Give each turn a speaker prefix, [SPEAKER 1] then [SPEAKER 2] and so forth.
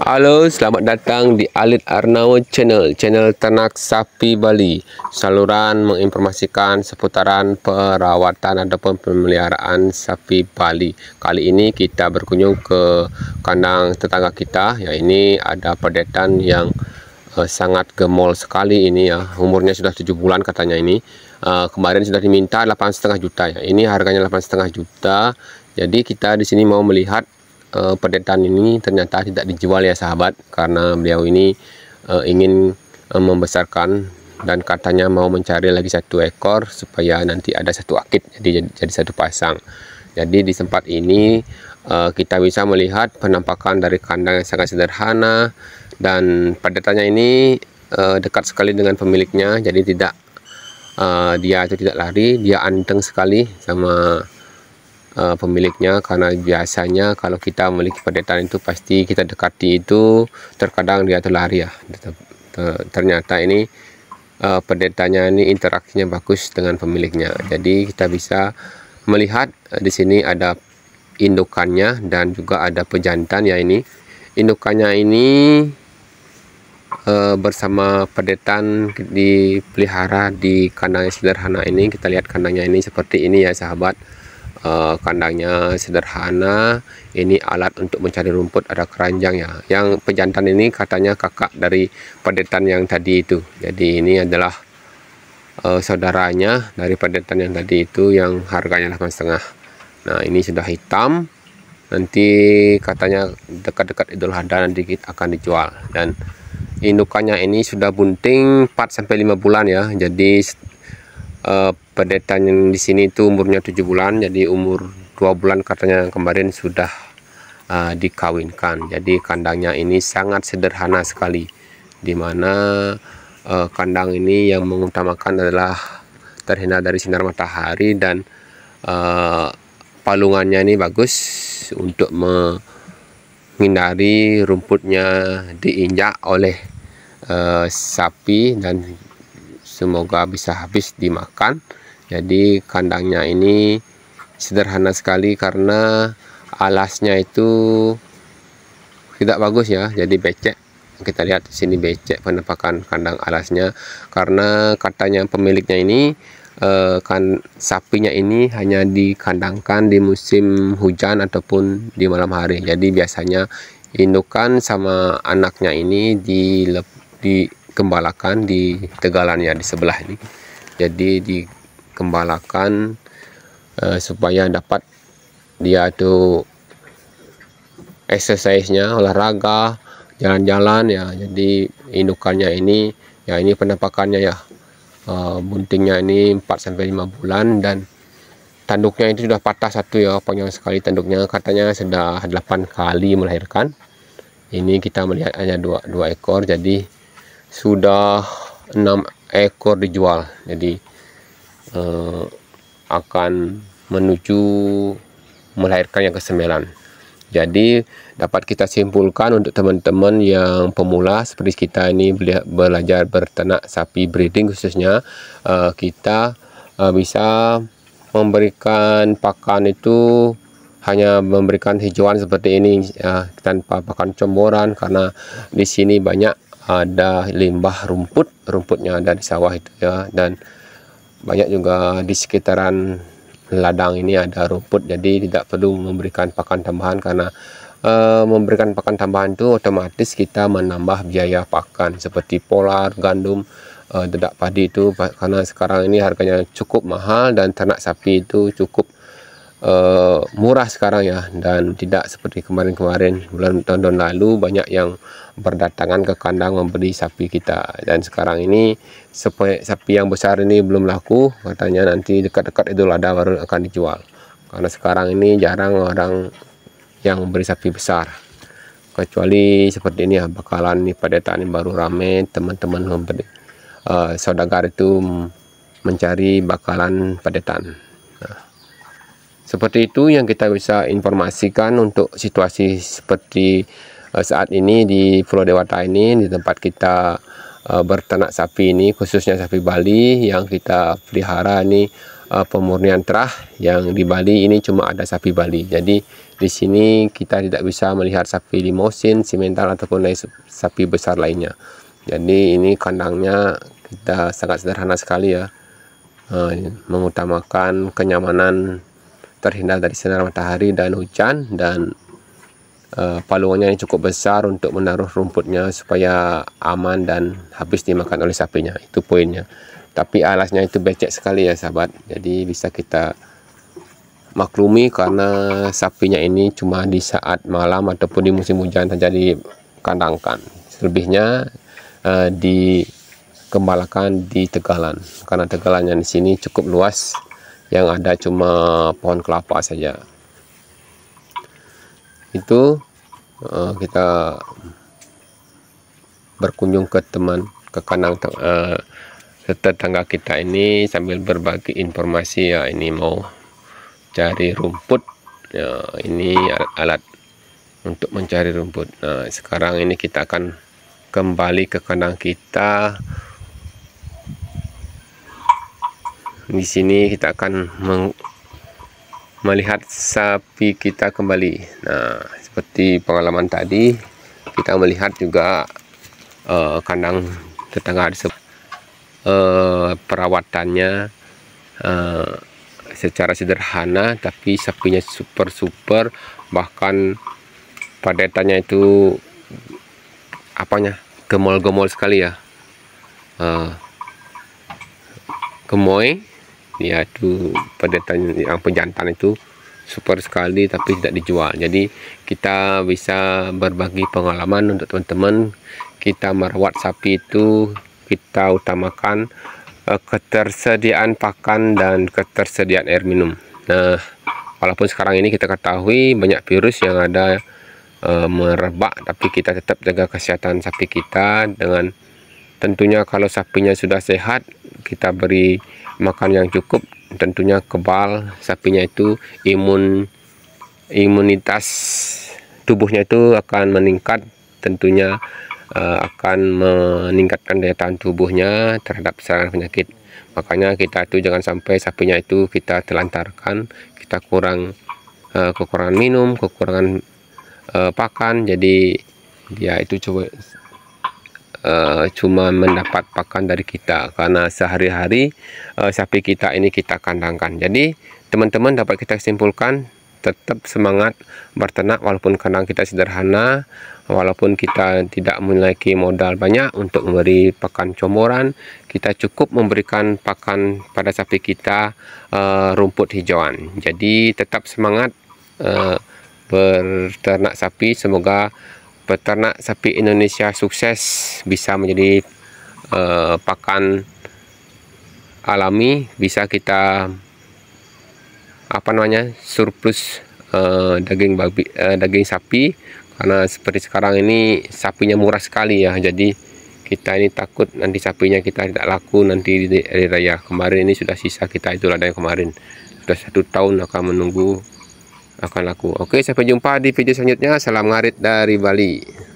[SPEAKER 1] Halo, selamat datang di Alit Arnawa Channel, channel ternak sapi Bali. Saluran menginformasikan seputaran perawatan ataupun pemeliharaan sapi Bali. Kali ini kita berkunjung ke kandang tetangga kita. Ya, ini ada pedetan yang uh, sangat gemol sekali ini ya. Umurnya sudah 7 bulan katanya ini. Uh, kemarin sudah diminta 8,5 juta ya. Ini harganya 8,5 juta. Jadi kita di sini mau melihat uh, eh, pedetan ini ternyata tidak dijual ya sahabat karena beliau ini uh, ingin uh, membesarkan dan katanya mau mencari lagi satu ekor supaya nanti ada satu akit jadi jadi satu pasang jadi di tempat ini uh, kita bisa melihat penampakan dari kandang yang sangat sederhana dan pedetannya ini uh, dekat sekali dengan pemiliknya jadi tidak uh, dia itu tidak lari dia anteng sekali sama uh, pemiliknya karena biasanya kalau kita memiliki pedetan itu pasti kita dekati itu terkadang dia terlari ya gitu. ternyata ini uh, ini interaksinya bagus dengan pemiliknya jadi kita bisa melihat uh, di sini ada indukannya dan juga ada pejantan ya ini indukannya ini e, bersama pedetan dipelihara di kandang sederhana ini kita lihat kandangnya ini seperti ini ya sahabat Eh, kandangnya sederhana ini alat untuk mencari rumput ada keranjang ya. yang pejantan ini katanya kakak dari pedetan yang tadi itu jadi ini adalah uh, saudaranya dari pedetan yang tadi itu yang harganya setengah. nah ini sudah hitam nanti katanya dekat-dekat Idul Adha nanti akan dijual dan indukannya ini sudah bunting 4 sampai 5 bulan ya jadi uh, eh, pendeta yang di sini itu umurnya tujuh bulan jadi umur dua bulan katanya kemarin sudah uh, dikawinkan jadi kandangnya ini sangat sederhana sekali dimana uh, eh, kandang ini yang mengutamakan adalah terhindar dari sinar matahari dan uh, palungannya ini bagus untuk menghindari rumputnya diinjak oleh uh, sapi dan semoga bisa habis dimakan jadi kandangnya ini sederhana sekali karena alasnya itu tidak bagus ya jadi becek kita lihat di sini becek penampakan kandang alasnya karena katanya pemiliknya ini eh, kan sapinya ini hanya dikandangkan di musim hujan ataupun di malam hari jadi biasanya indukan sama anaknya ini di di dikembalakan di tegalannya di sebelah ini jadi dikembalakan uh, eh, supaya dapat dia itu exercise-nya olahraga jalan-jalan ya jadi indukannya ini ya ini penampakannya ya uh, buntingnya ini 4 sampai 5 bulan dan tanduknya itu sudah patah satu ya panjang sekali tanduknya katanya sudah 8 kali melahirkan ini kita melihat hanya dua, dua ekor jadi sudah enam ekor dijual jadi eh, akan menuju melahirkan yang kesembilan jadi dapat kita simpulkan untuk teman-teman yang pemula seperti kita ini belajar bertenak sapi breeding khususnya eh, kita eh, bisa memberikan pakan itu hanya memberikan hijauan seperti ini ya, tanpa pakan comboran karena di sini banyak ada limbah rumput rumputnya ada di sawah itu ya dan banyak juga di sekitaran ladang ini ada rumput jadi tidak perlu memberikan pakan tambahan karena e, memberikan pakan tambahan itu otomatis kita menambah biaya pakan seperti polar gandum e, dedak padi itu karena sekarang ini harganya cukup mahal dan ternak sapi itu cukup Eh, murah sekarang ya dan tidak seperti kemarin-kemarin bulan tahun lalu banyak yang berdatangan ke kandang membeli sapi kita dan sekarang ini sapi, sapi yang besar ini belum laku katanya nanti dekat-dekat itu lada baru akan dijual karena sekarang ini jarang orang yang beri sapi besar kecuali seperti ini ya bakalan nih pada tahun ini baru rame teman-teman memberi uh, saudagar itu mencari bakalan padetan seperti itu yang kita bisa informasikan untuk situasi seperti eh, saat ini di Pulau Dewata ini di tempat kita eh, bertenak sapi ini khususnya sapi Bali yang kita pelihara ini eh, pemurnian terah yang di Bali ini cuma ada sapi Bali. Jadi di sini kita tidak bisa melihat sapi limosin, simental ataupun lain sapi besar lainnya. Jadi ini kandangnya kita sangat sederhana sekali ya mengutamakan kenyamanan terhindar dari sinar matahari dan hujan dan uh, eh, palungannya yang cukup besar untuk menaruh rumputnya supaya aman dan habis dimakan oleh sapinya itu poinnya tapi alasnya itu becek sekali ya sahabat jadi bisa kita maklumi karena sapinya ini cuma di saat malam ataupun di musim hujan terjadi kandangkan selebihnya di eh, dikembalakan di tegalan karena tegalannya di sini cukup luas yang ada cuma pohon kelapa saja itu uh, kita berkunjung ke teman ke kanan uh, eh, tetangga kita ini sambil berbagi informasi ya ini mau cari rumput ya ini alat-alat untuk mencari rumput nah sekarang ini kita akan kembali ke kandang kita di sini kita akan melihat sapi kita kembali nah seperti pengalaman tadi kita melihat juga uh, kandang tetangga di uh, perawatannya uh, secara sederhana tapi sapinya super super bahkan padetannya itu apanya gemol-gemol sekali ya uh, gemoy Ya pada pedetan yang pejantan itu super sekali tapi tidak dijual jadi kita bisa berbagi pengalaman untuk teman-teman kita merawat sapi itu kita utamakan uh, ketersediaan pakan dan ketersediaan air minum nah walaupun sekarang ini kita ketahui banyak virus yang ada uh, merebak tapi kita tetap jaga kesehatan sapi kita dengan tentunya kalau sapinya sudah sehat kita beri makan yang cukup tentunya kebal sapinya itu imun imunitas tubuhnya itu akan meningkat tentunya uh, akan meningkatkan daya tahan tubuhnya terhadap serangan penyakit makanya kita itu jangan sampai sapinya itu kita telantarkan kita kurang uh, kekurangan minum kekurangan uh, pakan jadi dia ya itu coba uh, cuma mendapat pakan dari kita karena sehari-hari uh, sapi kita ini kita kandangkan jadi teman-teman dapat kita simpulkan tetap semangat bertenak walaupun kandang kita sederhana walaupun kita tidak memiliki modal banyak untuk memberi pakan comoran kita cukup memberikan pakan pada sapi kita uh, rumput hijauan jadi tetap semangat uh, berternak sapi semoga peternak sapi Indonesia sukses bisa menjadi uh, pakan alami bisa kita apa namanya surplus uh, daging babi uh, daging sapi karena seperti sekarang ini sapinya murah sekali ya jadi kita ini takut nanti sapinya kita tidak laku nanti di hari raya kemarin ini sudah sisa kita itulah yang kemarin sudah satu tahun akan menunggu akan laku oke sampai jumpa di video selanjutnya salam ngarit dari Bali